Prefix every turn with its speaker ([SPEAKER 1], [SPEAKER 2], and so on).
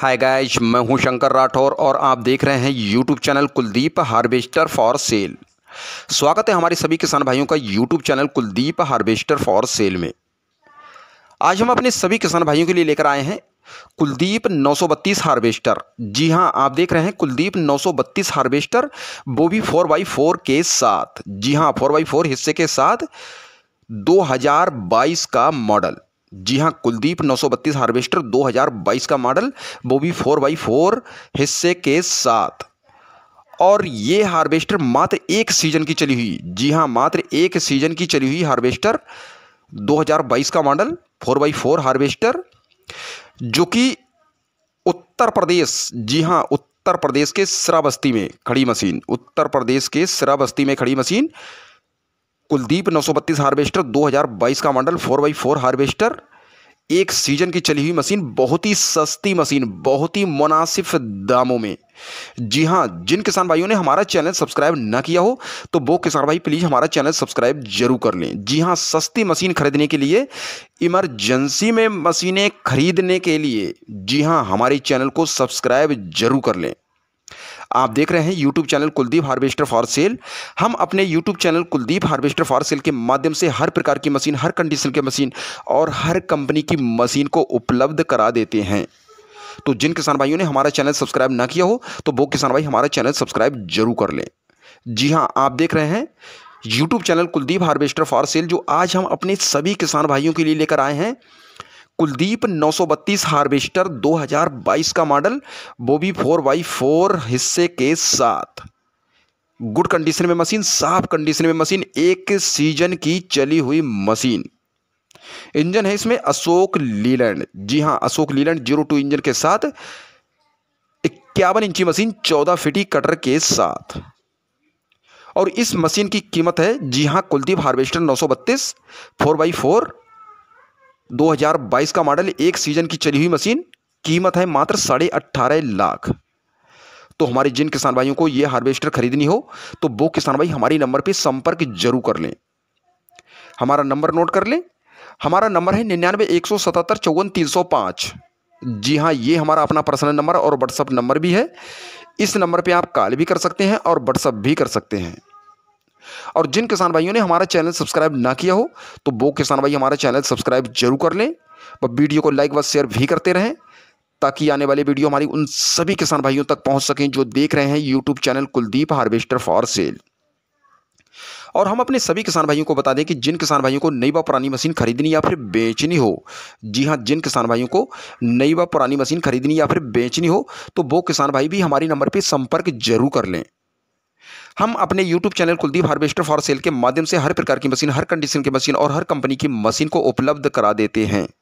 [SPEAKER 1] hi guys मैं हूं शंकर राठौर और आप देख रहे हैं YouTube channel Kuldeep harvester for sale स्वागत है हमारे सभी किसान भाइयों का YouTube channel Kuldeep harvester for sale में आज हम अपने सभी किसान भाइयों के लिए लेकर आए हैं कुलदीप 932 हार्वेस्टर जी हाँ आप देख रहे हैं कुलदीप 932 हार्वेस्टर वो भी फोर बाई फोर के साथ जी हाँ फोर बाई फोर हिस्से के साथ 2022 का मॉडल जी हाँ कुलदीप 932 हार्वेस्टर 2022 का मॉडल वो भी फोर बाई फोर हिस्से के साथ और ये हार्वेस्टर मात्र एक सीजन की चली हुई जी हाँ मात्र एक सीजन की चली हुई हार्वेस्टर 2022 का model four by four harvester जो कि उत्तर प्रदेश जी हाँ उत्तर प्रदेश के सरा बस्ती में खड़ी मशीन उत्तर प्रदेश के सरा बस्ती में खड़ी मशीन कुलदीप नौ सौ बत्तीस हार्वेस्टर दो हज़ार बाईस का model four by four harvester एक सीजन की चली हुई मशीन बहुत ही सस्ती मशीन बहुत ही मुनासिब दामों में जी हाँ जिन किसान भाइयों ने हमारा चैनल सब्सक्राइब ना किया हो तो वो किसान भाई प्लीज़ हमारा चैनल सब्सक्राइब जरूर कर लें जी हाँ सस्ती मशीन खरीदने के लिए इमरजेंसी में मशीनें खरीदने के लिए जी हाँ हमारे चैनल को सब्सक्राइब जरूर कर लें आप देख रहे हैं YouTube channel Kuldeep harvester for sale हम अपने YouTube channel Kuldeep harvester for sale के माध्यम से हर प्रकार की मशीन हर कंडीशन की मशीन और हर कंपनी की मशीन को उपलब्ध करा देते हैं तो जिन किसान भाइयों ने हमारा चैनल सब्सक्राइब ना किया हो तो वो किसान भाई हमारा चैनल सब्सक्राइब जरूर कर लें जी हाँ आप देख रहे हैं YouTube channel Kuldeep harvester for sale जो आज हम अपने सभी किसान भाइयों के लिए लेकर आए हैं कुलदीप 932 हार्वेस्टर 2022 का मॉडल वो भी फोर बाई फोर हिस्से के साथ गुड कंडीशन में मशीन साफ कंडीशन में मशीन एक सीजन की चली हुई मशीन इंजन है इसमें अशोक लीलैंड जी हां Ashok Leyland zero two engine के साथ इक्यावन इंची मशीन चौदह फिटी कटर के साथ और इस मशीन की कीमत है जी हाँ कुलदीप हार्वेस्टर नौ सौ बत्तीस फोर बाई फोर 2022 का मॉडल एक सीजन की चली हुई मशीन कीमत है मात्र साढ़े अट्ठारह लाख तो हमारे जिन किसान भाइयों को यह हार्वेस्टर खरीदनी हो तो वो किसान भाई हमारे नंबर पर संपर्क जरूर कर लें हमारा नंबर नोट कर लें हमारा नंबर है निन्यानवे एक सौ सतहत्तर चौवन तीन सौ पाँच जी हाँ ये हमारा अपना पर्सनल नंबर और व्हाट्सअप नंबर भी है इस नंबर पे आप कॉल भी कर सकते हैं और व्हाट्सअप भी कर सकते हैं और जिन किसान भाइयों ने हमारा चैनल सब्सक्राइब ना किया हो तो वो किसान भाई हमारा चैनल सब्सक्राइब जरूर कर लें और वीडियो को लाइक व शेयर भी करते रहें ताकि आने वाली वीडियो हमारी उन सभी किसान भाइयों तक पहुंच सकें जो देख रहे हैं YouTube channel Kuldeep harvester for sale और हम अपने सभी किसान भाइयों को बता दें कि जिन किसान भाइयों को नई व पुरानी मशीन खरीदनी या फिर बेचनी हो जी हाँ जिन किसान भाइयों को नई व पुरानी मशीन खरीदनी या फिर बेचनी हो तो वो किसान भाई भी हमारे नंबर पर संपर्क जरूर कर लें हम अपने YouTube channel Kuldeep harvester for sale के माध्यम से हर प्रकार की मशीन हर कंडीशन की मशीन और हर कंपनी की मशीन को उपलब्ध करा देते हैं